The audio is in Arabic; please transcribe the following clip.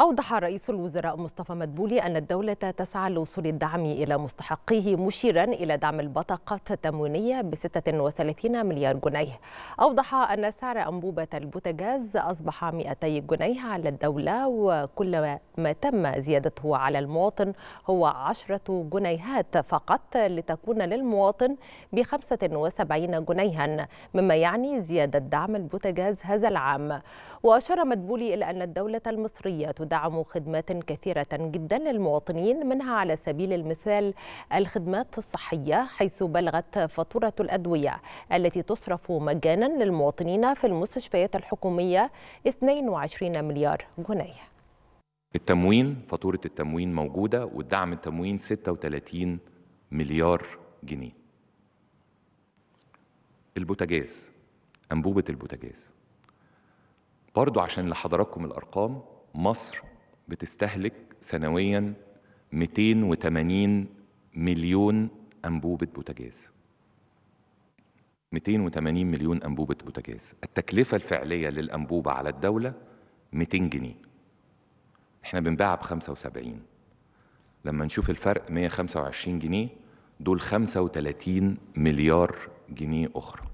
أوضح رئيس الوزراء مصطفى مدبولي أن الدولة تسعى لوصول الدعم إلى مستحقيه مشيرا إلى دعم البطاقات التموينية ب 36 مليار جنيه أوضح أن سعر أنبوبة البوتاجاز أصبح 200 جنيه على الدولة وكل ما تم زيادته على المواطن هو عشرة جنيهات فقط لتكون للمواطن ب 75 جنيها مما يعني زيادة دعم البوتجاز هذا العام وأشار مدبولي إلى أن الدولة المصرية تدعم خدمات كثيرة جدا للمواطنين منها على سبيل المثال الخدمات الصحية حيث بلغت فاتورة الأدوية التي تصرف مجانا للمواطنين في المستشفيات الحكومية 22 مليار جنيه التموين فاتورة التموين موجودة والدعم التموين 36 مليار جنيه البوتاجاز أنبوبة البوتاجاز برضو عشان لحضراتكم الأرقام مصر بتستهلك سنويا 280 مليون أنبوبة بوتاجاز 280 مليون أنبوبة بوتاجاز التكلفة الفعلية للأنبوبة على الدولة 200 جنيه احنا بنبيعها ب 75 لما نشوف الفرق 125 جنيه دول 35 مليار جنيه اخرى